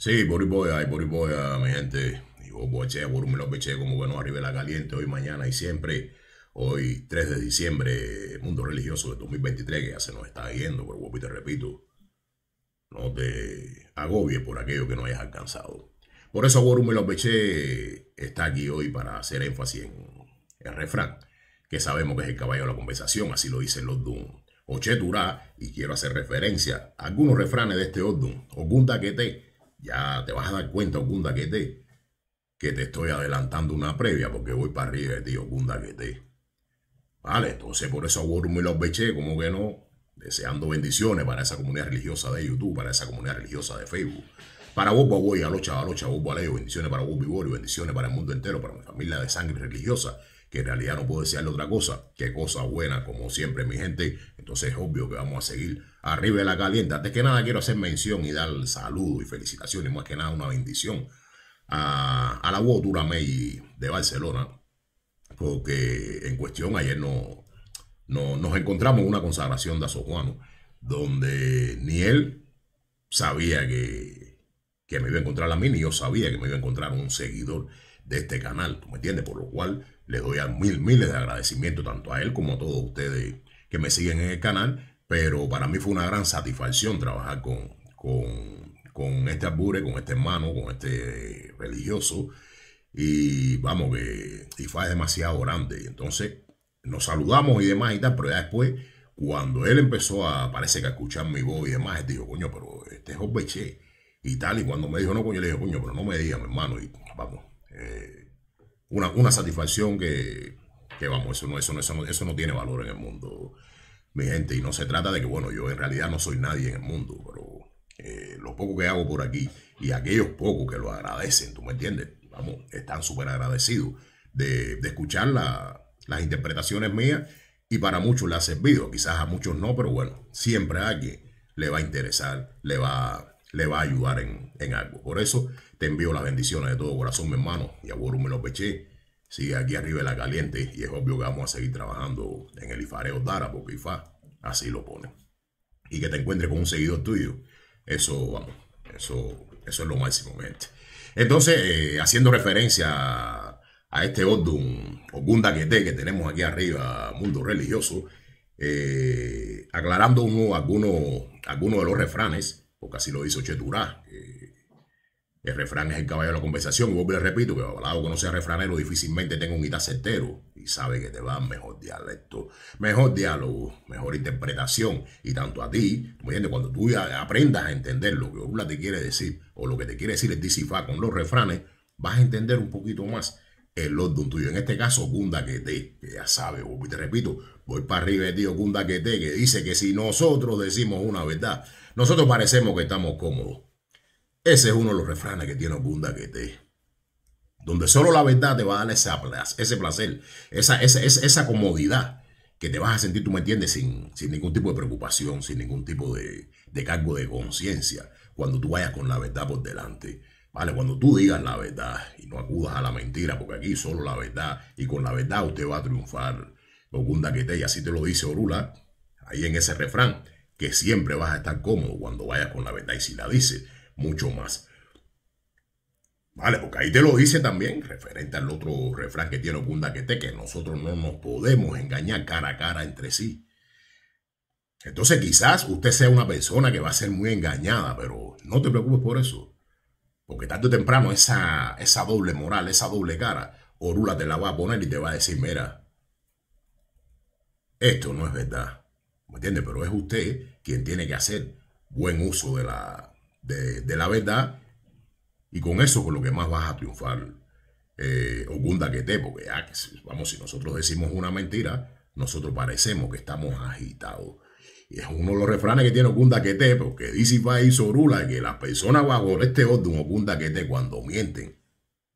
Sí, Boriboya, Boriboya, ah, mi gente. Y Boboche, Borumelopeche, como bueno, arriba la caliente, hoy, mañana y siempre. Hoy, 3 de diciembre, mundo religioso de 2023, que ya se nos está yendo, pero y te repito, no te agobies por aquello que no hayas alcanzado. Por eso peché está aquí hoy para hacer énfasis en el refrán, que sabemos que es el caballo de la conversación, así lo dicen los Doom. Oche durá y quiero hacer referencia a algunos refranes de este Odum, Ogunta que te ya te vas a dar cuenta, Gunda, que te, que te estoy adelantando una previa porque voy para arriba de ti, Gunda, que te. Vale, entonces por eso Gorum y los beché, como que no, deseando bendiciones para esa comunidad religiosa de YouTube, para esa comunidad religiosa de Facebook. Para vos, voy Alocha, Alocha, chavalos, Alejo, bendiciones para vos, Borio, bendiciones para el mundo entero, para mi familia de sangre religiosa que en realidad no puedo desearle otra cosa que cosa buena, como siempre, mi gente. Entonces es obvio que vamos a seguir arriba de la caliente. Antes que nada, quiero hacer mención y dar saludo... y felicitaciones, más que nada una bendición a, a la Botura Mei... de Barcelona, porque en cuestión ayer no, no, nos encontramos en una consagración de Azojuano, donde ni él sabía que, que me iba a encontrar a mí, ni yo sabía que me iba a encontrar un seguidor de este canal, me entiendes? Por lo cual le doy a mil miles de agradecimiento tanto a él como a todos ustedes que me siguen en el canal, pero para mí fue una gran satisfacción trabajar con, con, este albure, con este hermano, con este religioso. Y vamos, que Tifa es demasiado grande. Y Entonces nos saludamos y demás y tal, pero ya después, cuando él empezó a, parece que a escuchar mi voz y demás, él dijo, coño, pero este es Jorge y tal. Y cuando me dijo, no, coño, le dije, coño, pero no me digas, hermano. Y vamos, eh, una, satisfacción que, vamos, eso no, eso, no, eso, no, tiene valor en el mundo, mi gente. Y no se trata de que, bueno, yo en realidad no soy nadie en el mundo, pero eh, lo poco que hago por aquí y aquellos pocos que lo agradecen, ¿tú me entiendes? Vamos, están súper agradecidos de, escuchar la, las interpretaciones mías y para muchos le ha servido, quizás a muchos no, pero bueno, siempre a alguien le va a interesar, le va, a le va a ayudar en, algo. Por eso te envío las bendiciones de todo corazón, mi hermano. Y a me lo peché. Sigue aquí arriba de la caliente y es obvio que vamos a seguir trabajando en el Ifareo Dara porque Ifá así lo pone. Y que te encuentres con un seguidor tuyo. Eso, vamos, eso, eso es lo máximo, gente. Entonces, eh, haciendo referencia a este o Ogunda que tenemos aquí arriba, Mundo Religioso, eh, aclarando uno, alguno algunos de los refranes porque así lo hizo Cheturá. el refrán es el caballo de la conversación. Y vuelvo le repito que hablado que no sea refranero, difícilmente tenga un guitarra certero. Y sabe que te va mejor dialecto, mejor diálogo, mejor interpretación. Y tanto a ti, cuando tú aprendas a entender lo que te quiere decir o lo que te quiere decir Es disipar con los refranes, vas a entender un poquito más el orden tuyo. En este caso, Gunda que te, que ya sabe, vuelvo y te repito, voy para arriba de tío Gunda que te, que dice que si nosotros decimos una verdad, nosotros parecemos que estamos cómodos. Ese es uno de los refranes que tiene Ogunda que Donde solo la verdad te va a dar ese placer, esa, esa, esa, comodidad que te vas a sentir, tú me entiendes, sin, sin ningún tipo de preocupación, sin ningún tipo de, cargo de conciencia, cuando tú vayas con la verdad por delante. Vale, cuando tú digas la verdad y no acudas a la mentira, porque aquí solo la verdad y con la verdad usted va a triunfar. Ogunda que y así te lo dice Orula, ahí en ese refrán que siempre vas a estar cómodo cuando vayas con la verdad y si la dice mucho más. Vale, porque ahí te lo dice también, referente al otro refrán que tiene Ocunda que te, que nosotros no nos podemos engañar cara a cara entre sí. Entonces quizás usted sea una persona que va a ser muy engañada, pero no te preocupes por eso. Porque tarde o temprano esa, esa doble moral, esa doble cara, Orula te la va a poner y te va a decir, mira, esto no es verdad. ¿Me entiende? Pero es usted quien tiene que hacer buen uso de la, de, la verdad y con eso con lo que más vas a triunfar. Eh, Ogunda que porque ah, vamos, si nosotros decimos una mentira, nosotros parecemos que estamos agitados. Y es uno de los refranes que tiene Ogunda que te, porque dice y Sorula que las personas bajo este orden Ogunda que cuando mienten,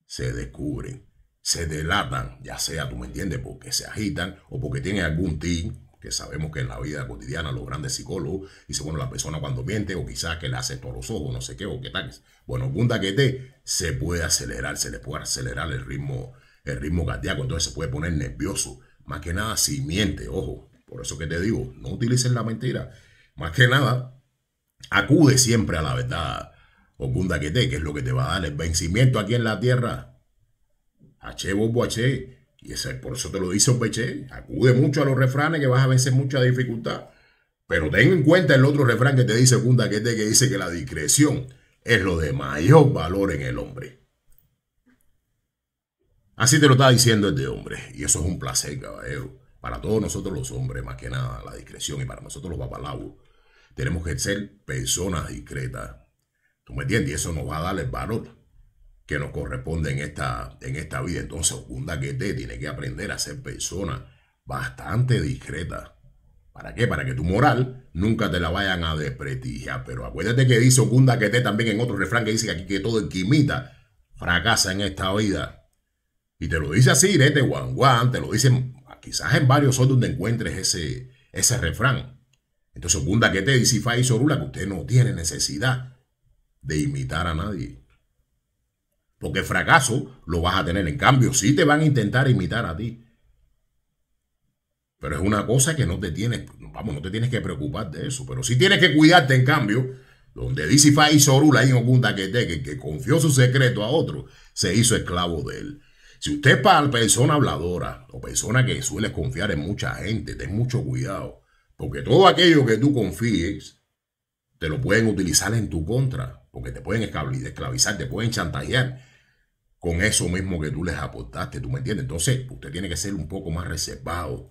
se descubren, se delatan, ya sea, tú me entiendes, porque se agitan o porque tienen algún tin que sabemos que en la vida cotidiana los grandes psicólogos dicen, bueno, la persona cuando miente o quizás que le hace por los ojos, no sé qué, o qué tal. Bueno, que te se puede acelerar, se le puede acelerar el ritmo, el ritmo cardíaco, entonces se puede poner nervioso. Más que nada si miente, ojo. Por eso que te digo, no utilicen la mentira. Más que nada, acude siempre a la verdad. O que te, que es lo que te va a dar el vencimiento aquí en la tierra. H, bobo, y por eso te lo dice Opeche, acude mucho a los refranes que vas a vencer mucha dificultad. Pero ten en cuenta el otro refrán que te dice Junta, que es que dice que la discreción es lo de mayor valor en el hombre. Así te lo está diciendo este hombre. Y eso es un placer, caballero. Para todos nosotros los hombres, más que nada, la discreción. Y para nosotros los papalabos, tenemos que ser personas discretas. ¿Tú me entiendes? Y eso nos va a dar el valor que nos corresponde en esta, en esta vida. Entonces, un daquete tiene que aprender a ser persona bastante discreta. ¿Para qué? Para que tu moral nunca te la vayan a desprestigiar. Pero acuérdate que dice que te también en otro refrán que dice que aquí que todo el que imita fracasa en esta vida. Y te lo dice así, vete Juan Juan, te lo dicen quizás en varios otros donde encuentres ese, ese refrán. Entonces que te dice Fai que usted no tiene necesidad de imitar a nadie porque fracaso lo vas a tener. En cambio, sí te van a intentar imitar a ti. Pero es una cosa que no te tienes, vamos, no te tienes que preocupar de eso. Pero sí tienes que cuidarte, en cambio, donde dice y Sorula y un que, que confió su secreto a otro, se hizo esclavo de él. Si usted es para persona habladora o persona que suele confiar en mucha gente, ten mucho cuidado. Porque todo aquello que tú confíes, te lo pueden utilizar en tu contra. Porque te pueden esclavizar, te pueden chantajear con eso mismo que tú les aportaste, ¿tú me entiendes? Entonces, usted tiene que ser un poco más reservado.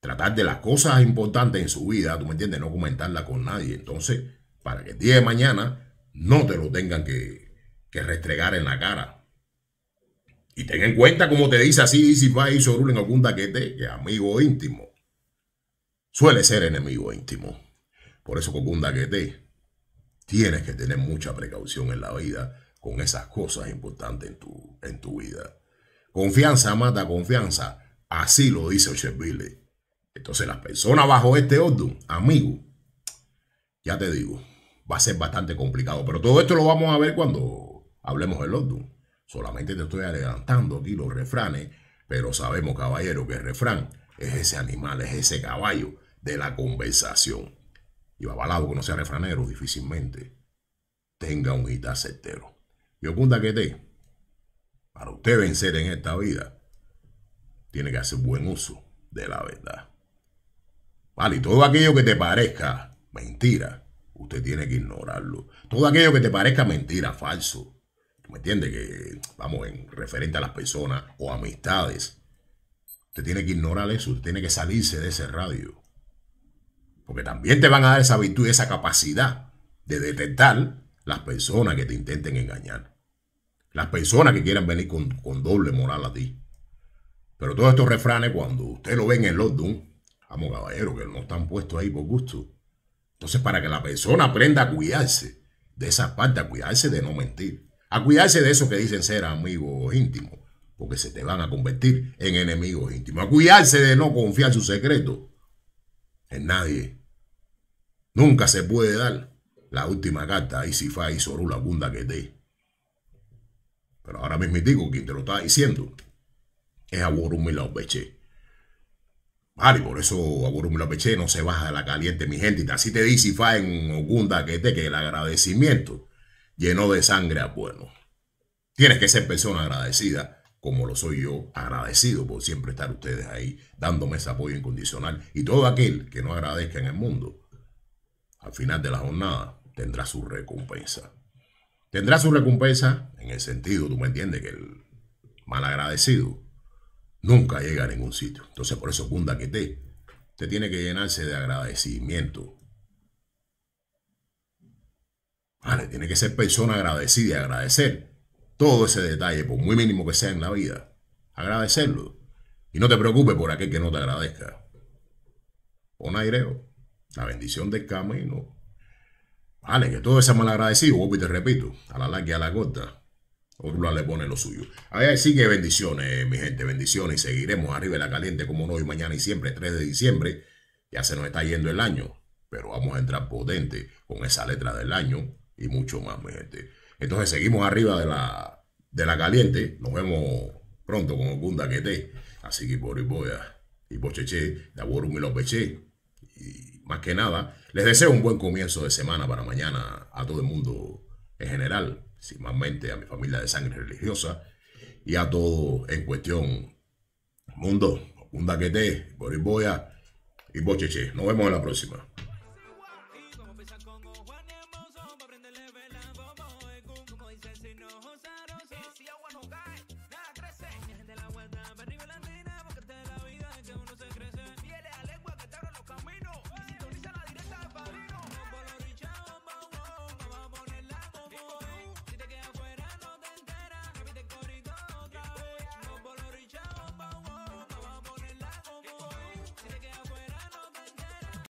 Tratar de las cosas importantes en su vida, ¿tú me entiendes? No comentarla con nadie. Entonces, para que el día de mañana no te lo tengan que, que restregar en la cara. Y ten en cuenta, como te dice así, Easy y sobre en algún taquete, que amigo íntimo suele ser enemigo íntimo. Por eso, con un taquete, tienes que tener mucha precaución en la vida con esas cosas importantes en tu, en tu vida. Confianza mata confianza, así lo dice Cheville. Entonces las personas bajo este orden, amigo, ya te digo, va a ser bastante complicado. Pero todo esto lo vamos a ver cuando hablemos del orden. Solamente te estoy adelantando aquí los refranes, pero sabemos, caballero, que el refrán es ese animal, es ese caballo de la conversación. Y balado que no sea refranero, difícilmente tenga un guitar certero oculta que te, para usted vencer en esta vida, tiene que hacer buen uso de la verdad. Vale, y todo aquello que te parezca mentira, usted tiene que ignorarlo. Todo aquello que te parezca mentira, falso, ¿me entiende? Que vamos en referente a las personas o amistades. Usted tiene que ignorar eso, usted tiene que salirse de ese radio. Porque también te van a dar esa virtud, esa capacidad de detectar las personas que te intenten engañar. Las personas que quieran venir con, doble moral a ti. Pero todos estos refranes, cuando usted lo ven en lockdown, vamos caballero, que no están puestos ahí por gusto. Entonces, para que la persona aprenda a cuidarse de esa parte, a cuidarse de no mentir, a cuidarse de eso que dicen ser amigos íntimos, porque se te van a convertir en enemigos íntimos, a cuidarse de no confiar su secreto en nadie. Nunca se puede dar la última carta si fa y Sorula Bunda que te... Pero ahora mismo digo, quien te lo está diciendo es a Peche. Vale, por eso Aborumila Peche no se baja de la caliente, mi gente. Y así te dice fa en Ogunda que te que el agradecimiento llenó de sangre a bueno. Tienes que ser persona agradecida, como lo soy yo, agradecido por siempre estar ustedes ahí, dándome ese apoyo incondicional. Y todo aquel que no agradezca en el mundo, al final de la jornada, tendrá su recompensa. Tendrá su recompensa en el sentido, tú me entiendes, que el mal agradecido nunca llega a ningún sitio. Entonces, por eso, bunda que te, te tiene que llenarse de agradecimiento. Vale, tiene que ser persona agradecida y agradecer todo ese detalle, por muy mínimo que sea en la vida. Agradecerlo. Y no te preocupes por aquel que no te agradezca. Un aireo. La bendición del camino. Vale, que todo ese malagradecido, y te repito, a la larga y a la corta, Orula le pone lo suyo. Ahí sí que bendiciones, mi gente, bendiciones. Y seguiremos arriba de la caliente, como no, hoy, mañana y siempre, 3 de diciembre. Ya se nos está yendo el año, pero vamos a entrar potente con esa letra del año y mucho más, mi gente. Entonces seguimos arriba de la, de la caliente. Nos vemos pronto con Bunda que te. Así que por y boya, y bocheche, de y los Peche. Y más que nada, les deseo un buen comienzo de semana para mañana a todo el mundo en general, principalmente a mi familia de sangre religiosa y a todo en cuestión. Mundo, un daquete, boriboya y bocheche. Nos vemos en la próxima.